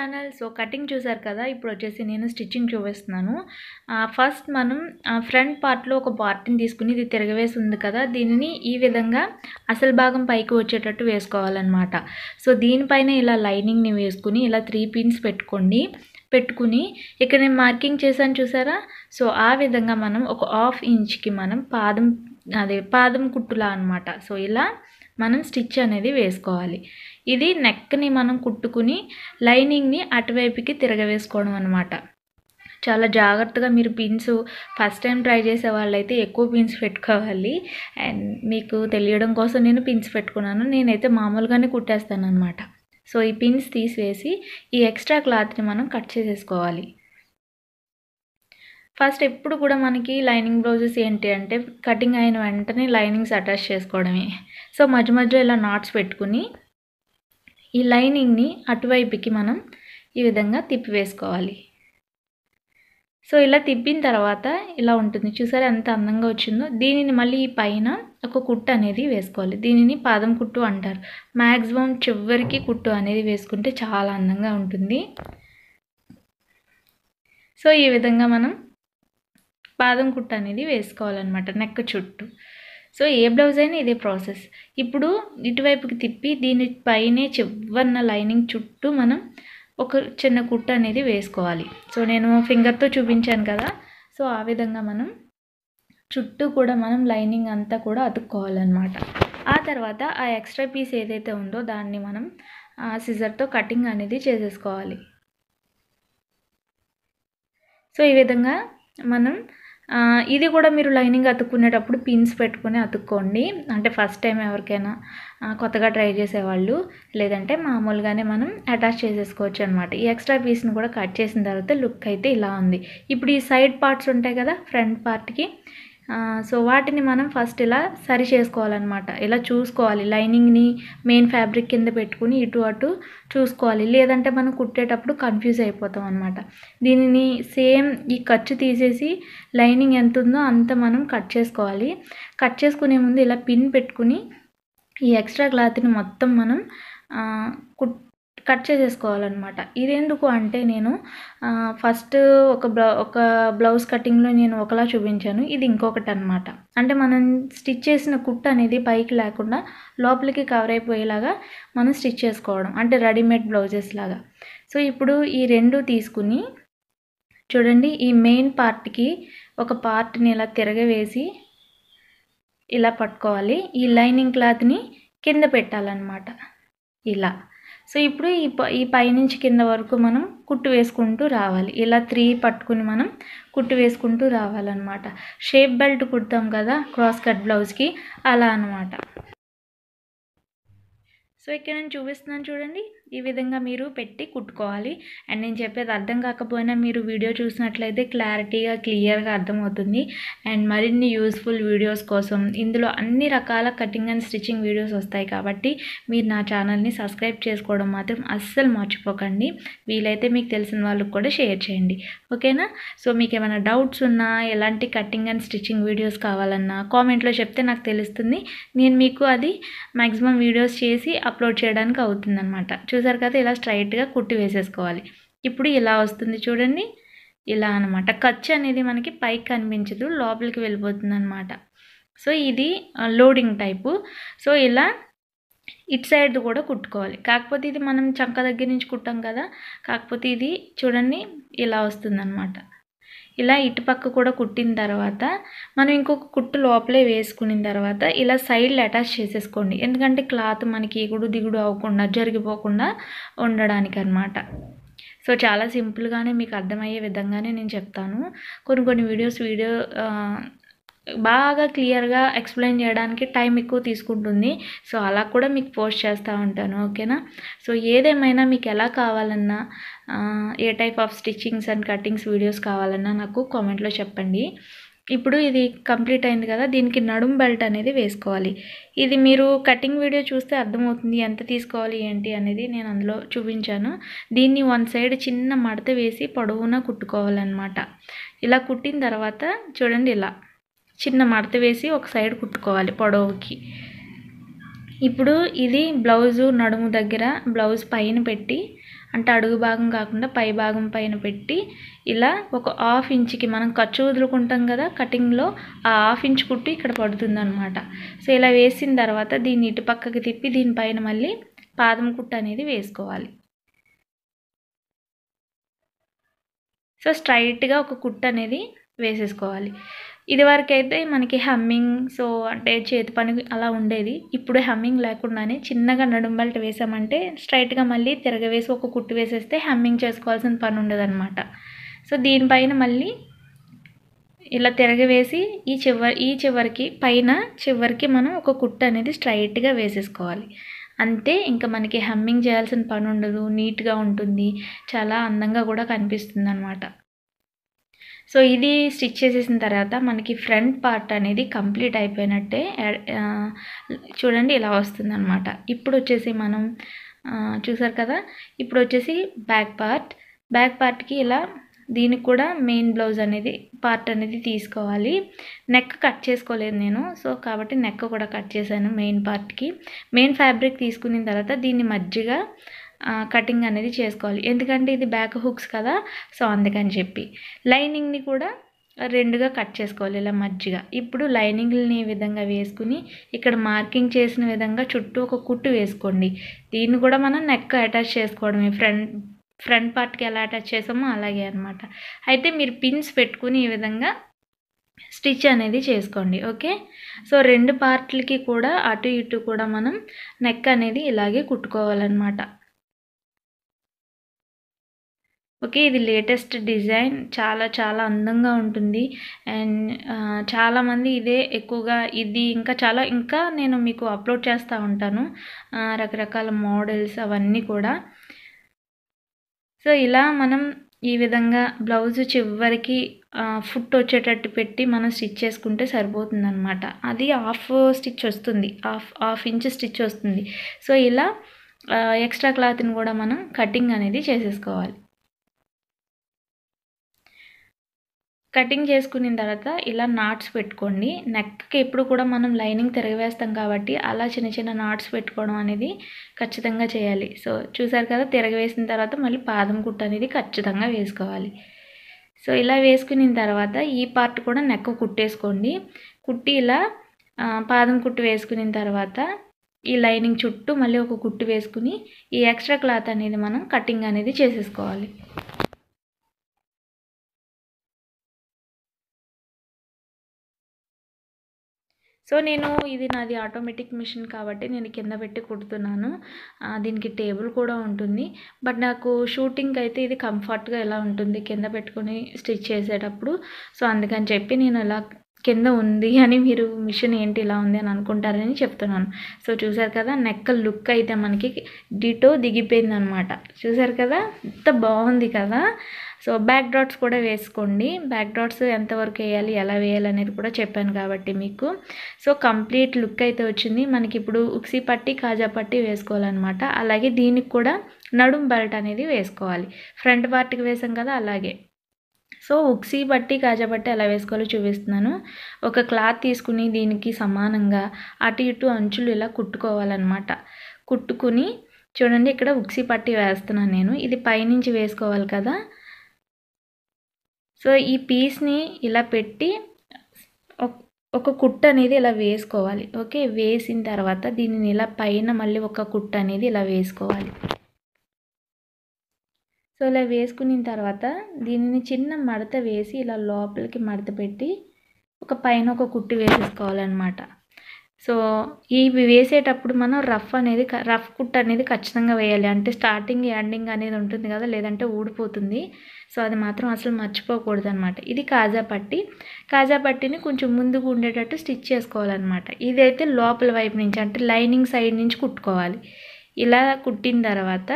channel so cutting చూసారు కదా ఇప్పుడు వచ్చేసి నేను స్టిచ్చింగ్ చూపిస్తున్నాను ఫస్ట్ మనం ఫ్రంట్ పార్ట్లో ఒక పార్ట్ని తీసుకుని ఇది తిరగవేసి ఉంది కదా దీనిని ఈ విధంగా అసలు భాగం పైకి వచ్చేటట్టు వేసుకోవాలన్నమాట సో దీనిపైన ఇలా లైనింగ్ని వేసుకుని ఇలా త్రీ పిన్స్ పెట్టుకోండి పెట్టుకుని ఇక్కడ నేను మార్కింగ్ చేశాను చూసారా సో ఆ విధంగా మనం ఒక హాఫ్ ఇంచ్కి మనం పాదం అదే పాదం కుట్టులా అనమాట సో ఇలా మనం స్టిచ్ అనేది వేసుకోవాలి ఇది నెక్ని మనం కుట్టుకుని లైనింగ్ని అటువైపుకి తిరగవేసుకోవడం అనమాట చాలా జాగ్రత్తగా మీరు పిన్స్ ఫస్ట్ టైం ట్రై చేసే వాళ్ళైతే ఎక్కువ పిన్స్ పెట్టుకోవాలి అండ్ మీకు తెలియడం కోసం నేను పిన్స్ పెట్టుకున్నాను నేనైతే మామూలుగానే కుట్టేస్తాను అనమాట సో ఈ పిన్స్ తీసివేసి ఈ ఎక్స్ట్రా క్లాత్ని మనం కట్ చేసేసుకోవాలి ఫస్ట్ ఎప్పుడు కూడా మనకి లైనింగ్ బ్లౌజెస్ ఏంటి అంటే కటింగ్ అయిన వెంటనే లైనింగ్స్ అటాచ్ చేసుకోవడమే సో మధ్య మధ్యలో ఇలా నాట్స్ పెట్టుకుని ఈ లైనింగ్ని అటువైపుకి మనం ఈ విధంగా తిప్పి వేసుకోవాలి సో ఇలా తిప్పిన తర్వాత ఇలా ఉంటుంది చూసారా ఎంత అందంగా వచ్చిందో దీనిని మళ్ళీ ఈ పైన ఒక కుట్టు అనేది వేసుకోవాలి దీనిని పాదం కుట్టు అంటారు మ్యాక్సిమం చివరికి కుట్టు అనేది వేసుకుంటే చాలా అందంగా ఉంటుంది సో ఈ విధంగా మనం పాదం కుట్ట అనేది వేసుకోవాలన్నమాట నెక్ చుట్టూ సో ఏ బ్లౌజ్ అయినా ఇదే ప్రాసెస్ ఇప్పుడు ఇటువైపుకి తిప్పి దీని పైనే చివరిన లైనింగ్ చుట్టూ మనం ఒక చిన్న కుట్ట అనేది వేసుకోవాలి సో నేను ఫింగర్తో చూపించాను కదా సో ఆ విధంగా మనం చుట్టూ కూడా మనం లైనింగ్ అంతా కూడా అతుక్కోవాలన్నమాట ఆ తర్వాత ఆ ఎక్స్ట్రా పీస్ ఏదైతే ఉందో దాన్ని మనం సిజర్తో కటింగ్ అనేది చేసేసుకోవాలి సో ఈ విధంగా మనం ఇది కూడా మీరు లైనింగ్ అతుక్కునేటప్పుడు పిన్స్ పెట్టుకుని అతుక్కోండి అంటే ఫస్ట్ టైం ఎవరికైనా కొత్తగా ట్రై చేసేవాళ్ళు లేదంటే మామూలుగానే మనం అటాచ్ చేసేసుకోవచ్చు అనమాట ఈ ఎక్స్ట్రా పీస్ని కూడా కట్ చేసిన తర్వాత లుక్ అయితే ఇలా ఉంది ఇప్పుడు ఈ సైడ్ పార్ట్స్ ఉంటాయి కదా ఫ్రంట్ పార్ట్కి సో వాటిని మనం ఫస్ట్ ఇలా సరి చేసుకోవాలన్నమాట ఇలా చూసుకోవాలి లైనింగ్ని మెయిన్ ఫ్యాబ్రిక్ కింద పెట్టుకుని ఇటు అటు చూసుకోవాలి లేదంటే మనం కుట్టేటప్పుడు కన్ఫ్యూజ్ అయిపోతాం అనమాట దీనిని సేమ్ ఈ ఖర్చు తీసేసి లైనింగ్ ఎంత ఉందో అంత మనం కట్ చేసుకోవాలి కట్ చేసుకునే ముందు ఇలా పిన్ పెట్టుకుని ఈ ఎక్స్ట్రా క్లాత్ని మొత్తం మనం కుట్ కట్ చేసేసుకోవాలన్నమాట ఇది ఎందుకు అంటే నేను ఫస్ట్ ఒక బ్లౌ ఒక బ్లౌజ్ కటింగ్లో నేను ఒకలా చూపించాను ఇది ఇంకొకటి అనమాట అంటే మనం స్టిచ్ చేసిన కుట్ అనేది పైకి లేకుండా లోపలికి కవర్ అయిపోయేలాగా మనం స్టిచ్ చేసుకోవడం అంటే రెడీమేడ్ బ్లౌజెస్ లాగా సో ఇప్పుడు ఈ రెండు తీసుకుని చూడండి ఈ మెయిన్ పార్ట్కి ఒక పార్ట్ని ఇలా తిరగవేసి ఇలా పట్టుకోవాలి ఈ లైనింగ్ క్లాత్ని కింద పెట్టాలన్నమాట ఇలా సో ఇప్పుడు ఈ ఈ పైనుంచి కింద వరకు మనం కుట్టు వేసుకుంటూ రావాలి ఇలా త్రీ పట్టుకుని మనం కుట్టు వేసుకుంటూ రావాలన్నమాట షేప్ బెల్ట్ కుడతాం కదా క్రాస్ కట్ బ్లౌజ్కి అలా అనమాట సో ఇక్కడ నేను చూపిస్తున్నాను చూడండి ఈ విధంగా మీరు పెట్టి కుట్టుకోవాలి అండ్ నేను చెప్పేది అర్థం కాకపోయినా మీరు వీడియో చూసినట్లయితే క్లారిటీగా క్లియర్గా అర్థమవుతుంది అండ్ మరిన్ని యూస్ఫుల్ వీడియోస్ కోసం ఇందులో అన్ని రకాల కటింగ్ అండ్ స్టిచ్చింగ్ వీడియోస్ వస్తాయి కాబట్టి మీరు నా ఛానల్ని సబ్స్క్రైబ్ చేసుకోవడం మాత్రం అస్సలు మర్చిపోకండి వీలైతే మీకు తెలిసిన వాళ్ళకి కూడా షేర్ చేయండి ఓకేనా సో మీకు ఏమైనా డౌట్స్ ఉన్నా ఎలాంటి కటింగ్ అండ్ స్టిచ్చింగ్ వీడియోస్ కావాలన్నా కామెంట్లో చెప్తే నాకు తెలుస్తుంది నేను మీకు అది మ్యాక్సిమం వీడియోస్ చేసి అప్లోడ్ చేయడానికి అవుతుందన్నమాట చూసారు కదా ఇలా స్ట్రైట్గా కుట్టి వేసేసుకోవాలి ఇప్పుడు ఇలా వస్తుంది చూడండి ఇలా అనమాట ఖర్చు అనేది మనకి పైకి కనిపించదు లోపలికి వెళ్ళిపోతుంది అనమాట సో ఇది లోడింగ్ టైపు సో ఇలా ఇటు సైడ్ కూడా కుట్టుకోవాలి కాకపోతే ఇది మనం చంక దగ్గర నుంచి కుట్టాం కదా కాకపోతే ఇది చూడండి ఇలా వస్తుందన్నమాట ఇలా ఇటుపక్క కూడా కుట్టిన తర్వాత మనం ఇంకొక కుట్టు లోపలే వేసుకున్న తర్వాత ఇలా సైడ్లు అటాచ్ చేసేసుకోండి ఎందుకంటే క్లాత్ మనకి ఎగుడు దిగుడు అవ్వకుండా జరిగిపోకుండా ఉండడానికి అనమాట సో చాలా సింపుల్గానే మీకు అర్థమయ్యే విధంగానే నేను చెప్తాను కొన్ని కొన్ని వీడియోస్ వీడియో బాగా క్లియర్గా ఎక్స్ప్లెయిన్ చేయడానికి టైం ఎక్కువ తీసుకుంటుంది సో అలా కూడా మీకు పోస్ట్ చేస్తూ ఉంటాను ఓకేనా సో ఏదేమైనా మీకు ఎలా కావాలన్నా ఏ type of stitchings and cuttings videos కావాలన్నా నాకు కామెంట్లో చెప్పండి ఇప్పుడు ఇది కంప్లీట్ అయింది కదా దీనికి నడుం బెల్ట్ అనేది వేసుకోవాలి ఇది మీరు కటింగ్ వీడియో చూస్తే అర్థమవుతుంది ఎంత తీసుకోవాలి ఏంటి అనేది నేను అందులో చూపించాను దీన్ని వన్ సైడ్ చిన్న మడత వేసి పొడవునా కుట్టుకోవాలన్నమాట ఇలా కుట్టిన తర్వాత చూడండి ఇలా చిన్న మడత వేసి ఒక సైడ్ కుట్టుకోవాలి పొడవుకి ఇప్పుడు ఇది బ్లౌజు నడుము దగ్గర బ్లౌజ్ పైన పెట్టి అంటే అడుగు భాగం కాకుండా పై భాగం పైన పెట్టి ఇలా ఒక హాఫ్ ఇంచ్కి మనం ఖర్చు వదులుకుంటాం కదా కటింగ్లో ఆ హాఫ్ ఇంచ్ కుట్టి ఇక్కడ పడుతుందన్నమాట సో ఇలా వేసిన తర్వాత దీన్ని ఇటు పక్కకి తిప్పి దీనిపైన మళ్ళీ పాదం కుట్టు అనేది వేసుకోవాలి సో స్ట్రైట్గా ఒక కుట్టు అనేది వేసేసుకోవాలి ఇదివరకైతే మనకి హమ్మింగ్ సో అంటే చేతి పని అలా ఉండేది ఇప్పుడు హమ్మింగ్ లేకుండానే చిన్నగా నడుం బెల్ట్ వేసామంటే స్ట్రైట్గా మళ్ళీ తిరగవేసి ఒక కుట్టు వేసేస్తే హమ్మింగ్ చేసుకోవాల్సిన పని ఉండదన్నమాట సో దీనిపైన మళ్ళీ ఇలా తిరగవేసి ఈ చివరి ఈ చివరికి పైన చివరికి మనం ఒక కుట్టు అనేది స్ట్రైట్గా వేసేసుకోవాలి అంతే ఇంకా మనకి హమ్మింగ్ చేయాల్సిన పని ఉండదు నీట్గా ఉంటుంది చాలా అందంగా కూడా కనిపిస్తుంది అనమాట సో ఇది స్టిచ్ చేసేసిన తర్వాత మనకి ఫ్రంట్ పార్ట్ అనేది కంప్లీట్ అయిపోయినట్టే చూడండి ఇలా వస్తుందన్నమాట ఇప్పుడు వచ్చేసి మనం చూసారు కదా ఇప్పుడు వచ్చేసి బ్యాక్ పార్ట్ బ్యాక్ పార్ట్కి ఇలా దీనికి కూడా మెయిన్ బ్లౌజ్ అనేది పార్ట్ అనేది తీసుకోవాలి నెక్ కట్ చేసుకోలేదు నేను సో కాబట్టి నెక్ కూడా కట్ చేశాను మెయిన్ పార్ట్కి మెయిన్ ఫ్యాబ్రిక్ తీసుకున్న తర్వాత దీన్ని మధ్యగా కటింగ్ అనేది చేసుకోవాలి ఎందుకంటే ఇది బ్యాక్ హుక్స్ కదా సో అందుకని చెప్పి లైనింగ్ని కూడా రెండుగా కట్ చేసుకోవాలి ఇలా మజ్జిగ ఇప్పుడు లైనింగ్ని ఈ విధంగా వేసుకుని ఇక్కడ మార్కింగ్ చేసిన విధంగా చుట్టూ ఒక కుట్టు వేసుకోండి దీన్ని కూడా మనం నెక్ అటాచ్ చేసుకోవడమే ఫ్రంట్ ఫ్రంట్ పార్ట్కి ఎలా అటాచ్ చేసామో అలాగే అనమాట అయితే మీరు పిన్స్ పెట్టుకుని ఈ విధంగా స్టిచ్ అనేది చేసుకోండి ఓకే సో రెండు పార్ట్లకి కూడా అటు ఇటు కూడా మనం నెక్ అనేది ఇలాగే కుట్టుకోవాలన్నమాట ఓకే ఇది లేటెస్ట్ డిజైన్ చాలా చాలా అందంగా ఉంటుంది అండ్ చాలామంది ఇదే ఎక్కువగా ఇది ఇంకా చాలా ఇంకా నేను మీకు అప్లోడ్ చేస్తూ ఉంటాను రకరకాల మోడల్స్ అవన్నీ కూడా సో ఇలా మనం ఈ విధంగా బ్లౌజ్ చివరికి ఫుట్ వచ్చేటట్టు పెట్టి మనం స్టిచ్ చేసుకుంటే సరిపోతుందనమాట అది హాఫ్ స్టిచ్ వస్తుంది హాఫ్ హాఫ్ ఇంచ్ స్టిచ్ వస్తుంది సో ఇలా ఎక్స్ట్రా క్లాత్ని కూడా మనం కటింగ్ అనేది చేసేసుకోవాలి కటింగ్ చేసుకున్న తర్వాత ఇలా నాట్స్ పెట్టుకోండి నెక్కి ఎప్పుడు కూడా మనం లైనింగ్ తిరగవేస్తాం కాబట్టి అలా చిన్న చిన్న నాట్స్ పెట్టుకోవడం అనేది ఖచ్చితంగా చేయాలి సో చూసారు కదా తిరగవేసిన తర్వాత మళ్ళీ పాదం కుట్టు అనేది ఖచ్చితంగా వేసుకోవాలి సో ఇలా వేసుకున్న తర్వాత ఈ పార్ట్ కూడా నెక్క కుట్టేసుకోండి కుట్టి ఇలా పాదం కుట్టు వేసుకున్న తర్వాత ఈ లైనింగ్ చుట్టూ మళ్ళీ ఒక కుట్టు వేసుకుని ఈ ఎక్స్ట్రా క్లాత్ అనేది మనం కటింగ్ అనేది చేసేసుకోవాలి సో నేను ఇది నాది ఆటోమేటిక్ మిషన్ కాబట్టి నేను కింద పెట్టి కుడుతున్నాను దీనికి టేబుల్ కూడా ఉంటుంది బట్ నాకు షూటింగ్ అయితే ఇది కంఫర్ట్గా ఎలా ఉంటుంది కింద పెట్టుకొని స్టిచ్ చేసేటప్పుడు సో అందుకని చెప్పి నేను ఇలా కింద ఉంది అని మీరు మిషన్ ఏంటి ఇలా ఉంది అని అనుకుంటారని చెప్తున్నాను సో చూసారు కదా నెక్క లుక్ అయితే మనకి డిటో దిగిపోయింది అనమాట చూసారు కదా ఇంత బాగుంది కదా సో బ్యాక్ డాట్స్ కూడా వేసుకోండి బ్యాక్ డాట్స్ ఎంతవరకు వేయాలి ఎలా వేయాలి అనేది కూడా చెప్పాను కాబట్టి మీకు సో కంప్లీట్ లుక్ అయితే వచ్చింది మనకి ఇప్పుడు ఉక్సీ పట్టి కాజా పట్టి వేసుకోవాలన్నమాట అలాగే దీనికి కూడా నడుం బెల్ట్ అనేది వేసుకోవాలి ఫ్రంట్ పార్ట్కి వేసాం కదా అలాగే సో ఉక్సీ బట్టి కాజా బట్టి ఎలా వేసుకోవాలో చూపిస్తున్నాను ఒక క్లాత్ తీసుకుని దీనికి సమానంగా అటు ఇటు అంచులు ఇలా కుట్టుకోవాలన్నమాట కుట్టుకుని చూడండి ఇక్కడ ఉక్సీ పట్టి వేస్తున్నాను నేను ఇది పైనుంచి వేసుకోవాలి కదా సో ఈ పీస్ని ఇలా పెట్టి ఒక కుట్ట అనేది ఇలా వేసుకోవాలి ఓకే వేసిన తర్వాత దీనిని ఇలా పైన మళ్ళీ ఒక కుట్ట అనేది ఇలా వేసుకోవాలి సో ఇలా వేసుకున్న తర్వాత దీనిని చిన్న మడత వేసి ఇలా లోపలికి మడత పెట్టి ఒక పైన ఒక కుట్టి వేసేసుకోవాలన్నమాట సో ఇవి వేసేటప్పుడు మనం రఫ్ అనేది రఫ్ కుట్ అనేది ఖచ్చితంగా వేయాలి అంటే స్టార్టింగ్ ఎండింగ్ అనేది ఉంటుంది కదా లేదంటే ఊడిపోతుంది సో అది మాత్రం అసలు మర్చిపోకూడదు అనమాట ఇది కాజా పట్టి కాజా పట్టిని కొంచెం ముందుకు ఉండేటట్టు స్టిచ్ చేసుకోవాలన్నమాట ఇదైతే లోపల వైపు నుంచి అంటే లైనింగ్ సైడ్ నుంచి కుట్టుకోవాలి ఇలా కుట్టిన తర్వాత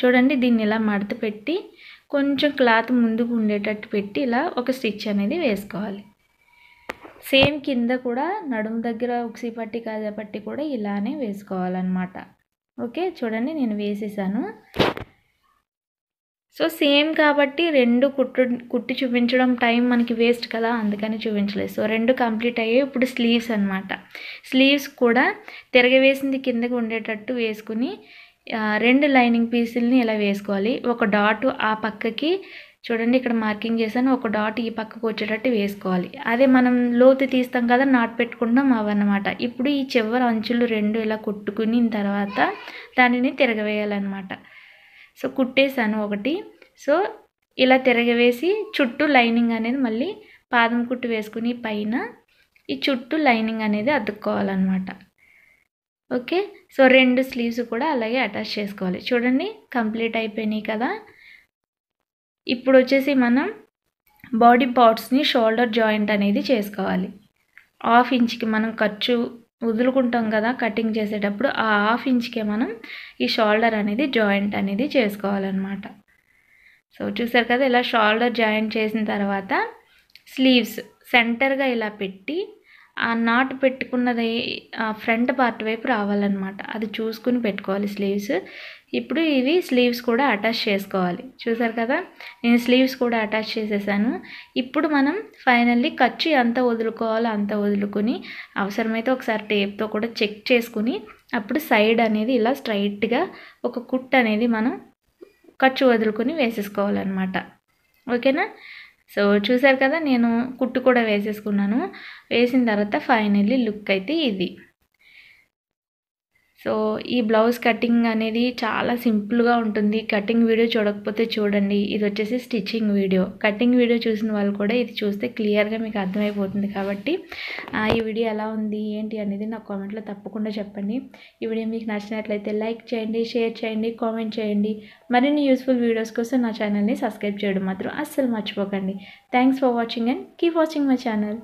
చూడండి దీన్ని ఇలా మడత పెట్టి కొంచెం క్లాత్ ముందుకు ఉండేటట్టు పెట్టి ఇలా ఒక స్టిచ్ అనేది వేసుకోవాలి సేమ్ కింద కూడా నడుము దగ్గర ఉక్సి పట్టి కాజా పట్టి కూడా ఇలానే వేసుకోవాలన్నమాట ఓకే చూడండి నేను వేసేసాను సో సేమ్ కాబట్టి రెండు కుట్టు కుట్టి చూపించడం టైం మనకి వేస్ట్ కదా అందుకని చూపించలేదు సో రెండు కంప్లీట్ అయ్యాయి ఇప్పుడు స్లీవ్స్ అనమాట స్లీవ్స్ కూడా తిరగవేసింది కిందకు ఉండేటట్టు వేసుకుని రెండు లైనింగ్ పీసులని ఇలా వేసుకోవాలి ఒక డాట్ ఆ పక్కకి చూడండి ఇక్కడ మార్కింగ్ చేశాను ఒక డాట్ ఈ పక్కకు వచ్చేటట్టు వేసుకోవాలి అదే మనం లోతు తీస్తాం కదా నాట్ పెట్టుకుంటాం అవన్నమాట ఇప్పుడు ఈ చివరి అంచులు రెండు ఇలా కుట్టుకుని తర్వాత దానిని తిరగవేయాలన్నమాట సో కుట్టేశాను ఒకటి సో ఇలా తిరగవేసి చుట్టూ లైనింగ్ అనేది మళ్ళీ పాదం కుట్టు వేసుకుని పైన ఈ చుట్టూ లైనింగ్ అనేది అద్దుకోవాలన్నమాట ఓకే సో రెండు స్లీవ్స్ కూడా అలాగే అటాచ్ చేసుకోవాలి చూడండి కంప్లీట్ అయిపోయినాయి కదా ఇప్పుడు వచ్చేసి మనం బాడీ పార్ట్స్ని షోల్డర్ జాయింట్ అనేది చేసుకోవాలి హాఫ్ ఇంచ్కి మనం ఖర్చు వదులుకుంటాం కదా కటింగ్ చేసేటప్పుడు ఆ హాఫ్ ఇంచ్కే మనం ఈ షోల్డర్ అనేది జాయింట్ అనేది చేసుకోవాలన్నమాట సో చూసారు కదా ఇలా షోల్డర్ జాయింట్ చేసిన తర్వాత స్లీవ్స్ సెంటర్గా ఇలా పెట్టి ఆ నాటు పెట్టుకున్నది ఆ ఫ్రంట్ పార్ట్ వైపు రావాలన్నమాట అది చూసుకుని పెట్టుకోవాలి స్లీవ్స్ ఇప్పుడు ఇవి స్లీవ్స్ కూడా అటాచ్ చేసుకోవాలి చూసారు కదా నేను స్లీవ్స్ కూడా అటాచ్ చేసేసాను ఇప్పుడు మనం ఫైనల్లీ ఖర్చు ఎంత వదులుకోవాలో అంత వదులుకొని అవసరమైతే ఒకసారి టేప్తో కూడా చెక్ చేసుకుని అప్పుడు సైడ్ అనేది ఇలా స్ట్రైట్గా ఒక కుట్ అనేది మనం ఖర్చు వదులుకొని వేసేసుకోవాలన్నమాట ఓకేనా సో చూసారు కదా నేను కుట్టు కూడా వేసేసుకున్నాను వేసిన తర్వాత ఫైనల్లీ లుక్ అయితే ఇది సో ఈ బ్లౌజ్ కటింగ్ అనేది చాలా సింపుల్గా ఉంటుంది కటింగ్ వీడియో చూడకపోతే చూడండి ఇది వచ్చేసి స్టిచ్చింగ్ వీడియో కటింగ్ వీడియో చూసిన వాళ్ళు కూడా ఇది చూస్తే క్లియర్గా మీకు అర్థమైపోతుంది కాబట్టి ఈ వీడియో ఎలా ఉంది ఏంటి అనేది నా కామెంట్లో తప్పకుండా చెప్పండి ఈ వీడియో మీకు నచ్చినట్లయితే లైక్ చేయండి షేర్ చేయండి కామెంట్ చేయండి మరిన్ని యూస్ఫుల్ వీడియోస్ కోసం నా ఛానల్ని సబ్స్క్రైబ్ చేయడం మాత్రం అస్సలు మర్చిపోకండి thanks for watching and keep watching my channel